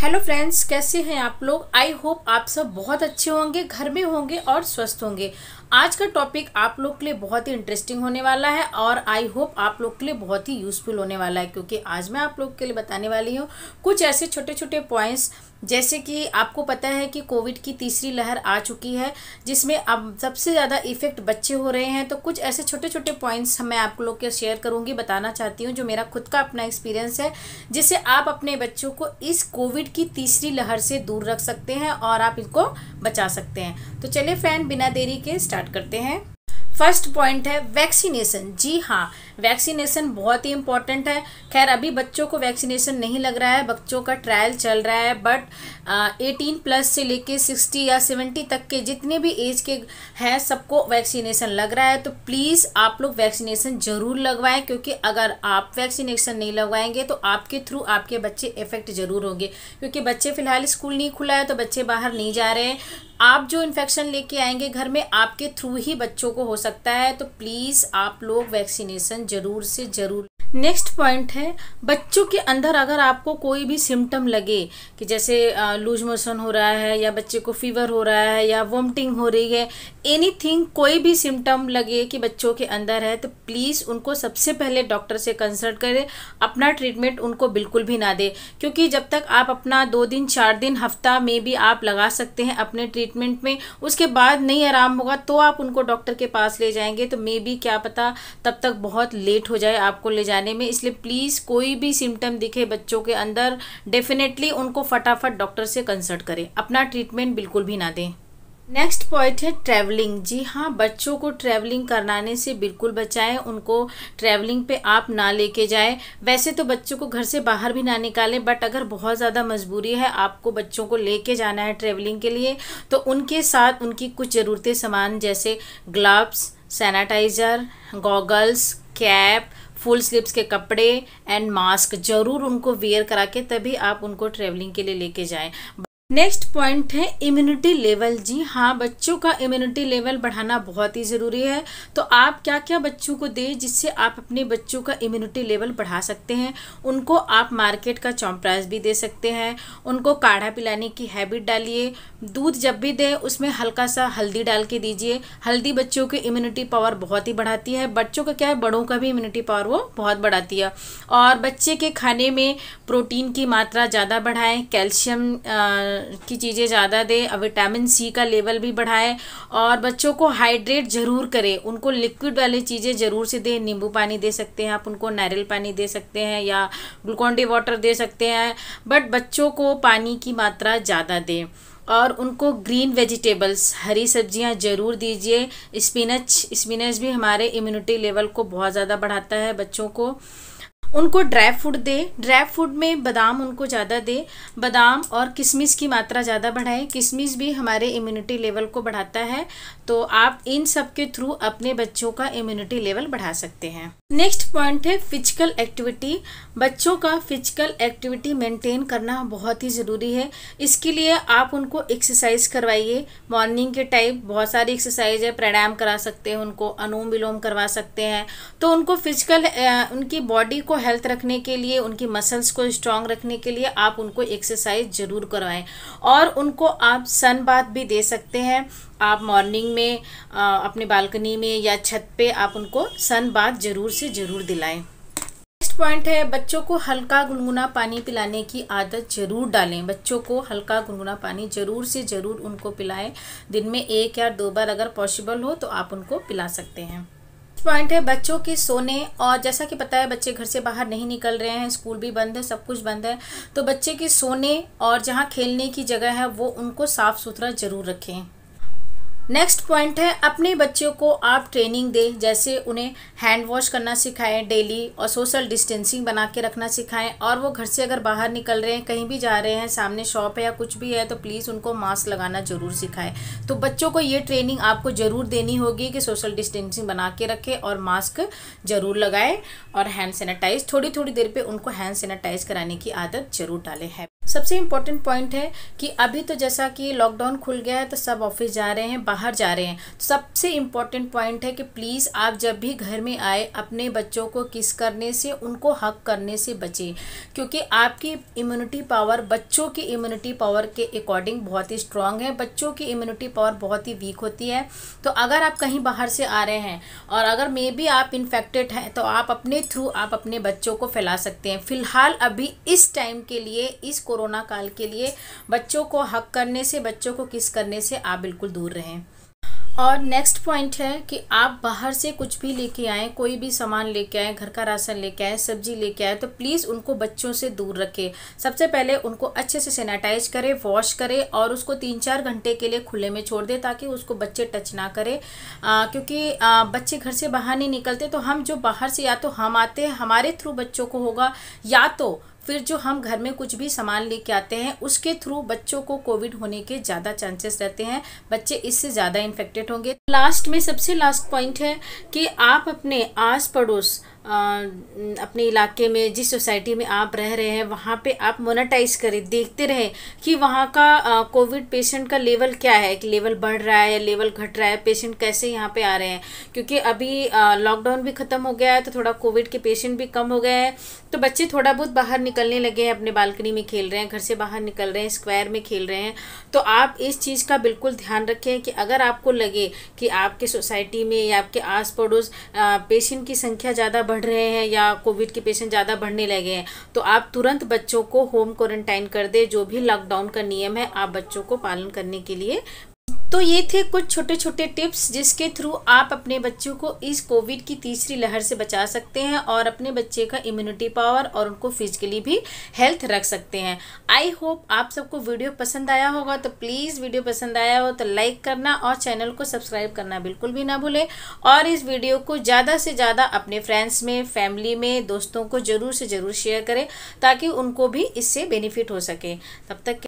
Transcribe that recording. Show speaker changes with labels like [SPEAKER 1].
[SPEAKER 1] hello friends कैसे हैं आप लोग आई होप आप सब बहुत अच्छे होंगे घर में होंगे और स्वस्थ होंगे आज का टॉपिक आप लोग के लिए बहुत ही इंटरेस्टिंग होने वाला है और आई होप आप लोग के लिए बहुत ही यूज़फुल होने वाला है क्योंकि आज मैं आप लोग के लिए बताने वाली हूँ कुछ ऐसे छोटे छोटे पॉइंट्स जैसे कि आपको पता है कि कोविड की तीसरी लहर आ चुकी है जिसमें अब सबसे ज़्यादा इफ़ेक्ट बच्चे हो रहे हैं तो कुछ ऐसे छोटे छोटे पॉइंट्स मैं आप लोग के शेयर करूँगी बताना चाहती हूँ जो मेरा खुद का अपना एक्सपीरियंस है जिससे आप अपने बच्चों को इस कोविड की तीसरी लहर से दूर रख सकते हैं और आप इनको बचा सकते हैं तो चलिए फ्रेंड बिना देरी के स्टार्ट करते हैं फर्स्ट पॉइंट है वैक्सीनेशन जी हाँ वैक्सीनेशन बहुत ही इंपॉर्टेंट है खैर अभी बच्चों को वैक्सीनेशन नहीं लग रहा है बच्चों का ट्रायल चल रहा है बट एटीन प्लस से लेके सिक्सटी या सेवेंटी तक के जितने भी एज के हैं सबको वैक्सीनेशन लग रहा है तो प्लीज़ आप लोग वैक्सीनेशन ज़रूर लगवाएं क्योंकि अगर आप वैक्सीनेशन नहीं लगवाएंगे तो आपके थ्रू आपके बच्चे इफेक्ट ज़रूर होंगे क्योंकि बच्चे फ़िलहाल स्कूल नहीं खुला है तो बच्चे बाहर नहीं जा रहे हैं आप जो इन्फेक्शन लेके आएंगे घर में आपके थ्रू ही बच्चों को हो सकता सकता है तो प्लीज़ आप लोग वैक्सीनेशन ज़रूर से ज़रूर नेक्स्ट पॉइंट है बच्चों के अंदर अगर आपको कोई भी सिम्टम लगे कि जैसे लूज मोशन हो रहा है या बच्चे को फीवर हो रहा है या वोमटिंग हो रही है एनीथिंग कोई भी सिम्टम लगे कि बच्चों के अंदर है तो प्लीज़ उनको सबसे पहले डॉक्टर से कंसल्ट करें अपना ट्रीटमेंट उनको बिल्कुल भी ना दे क्योंकि जब तक आप अपना दो दिन चार दिन हफ्ता में भी आप लगा सकते हैं अपने ट्रीटमेंट में उसके बाद नहीं आराम होगा तो आप उनको डॉक्टर के पास ले जाएंगे तो मे बी क्या पता तब तक बहुत लेट हो जाए आपको ले जाए जाने में इसलिए प्लीज़ कोई भी सिम्टम दिखे बच्चों के अंदर डेफिनेटली उनको फटाफट डॉक्टर से कंसल्ट करें अपना ट्रीटमेंट बिल्कुल भी ना दें नेक्स्ट पॉइंट है ट्रैवलिंग जी हाँ बच्चों को ट्रैवलिंग कराने से बिल्कुल बचाएं उनको ट्रैवलिंग पे आप ना लेके जाएं वैसे तो बच्चों को घर से बाहर भी ना निकालें बट अगर बहुत ज़्यादा मजबूरी है आपको बच्चों को लेके जाना है ट्रैवलिंग के लिए तो उनके साथ उनकी कुछ ज़रूरतें सामान जैसे gloves sanitizer goggles cap full sleeves के कपड़े एंड मास्क ज़रूर उनको वेयर करा के तभी आप उनको ट्रेवलिंग के लिए लेके जाएं नेक्स्ट पॉइंट है इम्यूनिटी लेवल जी हाँ बच्चों का इम्यूनिटी लेवल बढ़ाना बहुत ही ज़रूरी है तो आप क्या क्या बच्चों को दें जिससे आप अपने बच्चों का इम्यूनिटी लेवल बढ़ा सकते हैं उनको आप मार्केट का चौंप्राइस भी दे सकते हैं उनको काढ़ा पिलाने की हैबिट डालिए दूध जब भी दें उसमें हल्का सा हल्दी डाल के दीजिए हल्दी बच्चों की इम्यूनिटी पावर बहुत ही बढ़ाती है बच्चों का क्या है बड़ों का भी इम्यूनिटी पावर वो बहुत बढ़ाती है और बच्चे के खाने में प्रोटीन की मात्रा ज़्यादा बढ़ाएँ कैल्शियम की चीज़ें ज़्यादा दें विटामिन सी का लेवल भी बढ़ाएं और बच्चों को हाइड्रेट ज़रूर करें उनको लिक्विड वाली चीज़ें ज़रूर से दें नींबू पानी दे सकते हैं आप उनको नारियल पानी दे सकते हैं या ग्लूकॉन डी वाटर दे सकते हैं बट बच्चों को पानी की मात्रा ज़्यादा दें और उनको ग्रीन वेजिटेबल्स हरी सब्जियां ज़रूर दीजिए स्पिनच स्पिनच भी हमारे इम्यूनिटी लेवल को बहुत ज़्यादा बढ़ाता है बच्चों को उनको ड्राई फ्रूट दें ड्राई फ्रूट में बादाम उनको ज़्यादा दें बादाम और किशमिश की मात्रा ज़्यादा बढ़ाएं किशमिश भी हमारे इम्यूनिटी लेवल को बढ़ाता है तो आप इन सब के थ्रू अपने बच्चों का इम्यूनिटी लेवल बढ़ा सकते हैं नेक्स्ट पॉइंट है फिजिकल एक्टिविटी बच्चों का फिजिकल एक्टिविटी मेंटेन करना बहुत ही ज़रूरी है इसके लिए आप उनको एक्सरसाइज करवाइए मॉर्निंग के टाइम बहुत सारी एक्सरसाइज है प्राणायाम करा सकते हैं उनको अनुम विलोम करवा सकते हैं तो उनको फिजिकल उनकी बॉडी को हेल्थ रखने के लिए उनकी मसल्स को स्ट्रांग रखने के लिए आप उनको एक्सरसाइज ज़रूर करवाएं और उनको आप सन बाथ भी दे सकते हैं आप मॉर्निंग में आ, अपने बालकनी में या छत पे आप उनको सन बाथ ज़रूर से ज़रूर दिलाएं पॉइंट है बच्चों को हल्का गुनगुना पानी पिलाने की आदत ज़रूर डालें बच्चों को हल्का गुनगुना पानी ज़रूर से ज़रूर उनको पिलाएं दिन में एक या दो बार अगर पॉसिबल हो तो आप उनको पिला सकते हैं पॉइंट है बच्चों के सोने और जैसा कि पता है बच्चे घर से बाहर नहीं निकल रहे हैं स्कूल भी बंद है सब कुछ बंद है तो बच्चे के सोने और जहाँ खेलने की जगह है वो उनको साफ़ सुथरा ज़रूर रखें नेक्स्ट पॉइंट है अपने बच्चों को आप ट्रेनिंग दें जैसे उन्हें हैंड वॉश करना सिखाएं डेली और सोशल डिस्टेंसिंग बना के रखना सिखाएं और वो घर से अगर बाहर निकल रहे हैं कहीं भी जा रहे हैं सामने शॉप है या कुछ भी है तो प्लीज़ उनको मास्क लगाना ज़रूर सिखाएं तो बच्चों को ये ट्रेनिंग आपको ज़रूर देनी होगी कि सोशल डिस्टेंसिंग बना के रखें और मास्क ज़रूर लगाएँ और हैंड सैनिटाइज थोड़ी थोड़ी देर पर उनको हैंड सैनिटाइज कराने की आदत ज़रूर डालें सबसे इम्पोर्टेंट पॉइंट है कि अभी तो जैसा कि लॉकडाउन खुल गया है तो सब ऑफिस जा रहे हैं बाहर जा रहे हैं तो सबसे इम्पोर्टेंट पॉइंट है कि प्लीज़ आप जब भी घर में आए अपने बच्चों को किस करने से उनको हक करने से बचें क्योंकि आपकी इम्यूनिटी पावर बच्चों की इम्यूनिटी पावर के अकॉर्डिंग बहुत ही स्ट्रांग है बच्चों की इम्यूनिटी पावर बहुत ही वीक होती है तो अगर आप कहीं बाहर से आ रहे हैं और अगर मे बी आप इन्फेक्टेड हैं तो आप अपने थ्रू आप अपने बच्चों को फैला सकते हैं फिलहाल अभी इस टाइम के लिए इस को कोरोना काल के लिए बच्चों को हक करने से बच्चों को किस करने से आप बिल्कुल दूर रहें और नेक्स्ट पॉइंट है कि आप बाहर से कुछ भी लेके आए कोई भी सामान लेके आए घर का राशन लेके आए सब्जी लेके आए तो प्लीज़ उनको बच्चों से दूर रखें सबसे पहले उनको अच्छे से सेनेटाइज करें वॉश करें और उसको तीन चार घंटे के लिए खुले में छोड़ दें ताकि उसको बच्चे टच ना करें क्योंकि आ, बच्चे घर से बाहर नहीं निकलते तो हम जो बाहर से या तो हम आते हैं हमारे थ्रू बच्चों को होगा या तो फिर जो हम घर में कुछ भी सामान लेके आते हैं उसके थ्रू बच्चों को कोविड होने के ज़्यादा चांसेस रहते हैं बच्चे इससे ज़्यादा इन्फेक्टेड होंगे लास्ट में सबसे लास्ट पॉइंट है कि आप अपने आस पड़ोस अपने इलाके में जिस सोसाइटी में आप रह रहे हैं वहाँ पे आप मोनेटाइज करें देखते रहें कि वहाँ का कोविड पेशेंट का लेवल क्या है कि लेवल बढ़ रहा है या लेवल घट रहा है पेशेंट कैसे यहाँ पे आ रहे हैं क्योंकि अभी लॉकडाउन भी ख़त्म हो गया है तो थोड़ा कोविड के पेशेंट भी कम हो गए हैं तो बच्चे थोड़ा बहुत बाहर निकलने लगे हैं अपने बालकनी में खेल रहे हैं घर से बाहर निकल रहे हैं स्क्वायर में खेल रहे हैं तो आप इस चीज़ का बिल्कुल ध्यान रखें कि अगर आपको लगे कि आपके सोसाइटी में या आपके आस पड़ोस पेशेंट की संख्या ज़्यादा बढ़ रहे हैं या कोविड के पेशेंट ज़्यादा बढ़ने लगे हैं तो आप तुरंत बच्चों को होम क्वारंटाइन कर दें जो भी लॉकडाउन का नियम है आप बच्चों को पालन करने के लिए तो ये थे कुछ छोटे छोटे टिप्स जिसके थ्रू आप अपने बच्चों को इस कोविड की तीसरी लहर से बचा सकते हैं और अपने बच्चे का इम्यूनिटी पावर और उनको फिजिकली भी हेल्थ रख सकते हैं आई होप आप सबको वीडियो पसंद आया होगा तो प्लीज़ वीडियो पसंद आया हो तो लाइक करना और चैनल को सब्सक्राइब करना बिल्कुल भी ना भूलें और इस वीडियो को ज़्यादा से ज़्यादा अपने फ्रेंड्स में फैमिली में दोस्तों को ज़रूर से ज़रूर शेयर करें ताकि उनको भी इससे बेनिफिट हो सके तब तक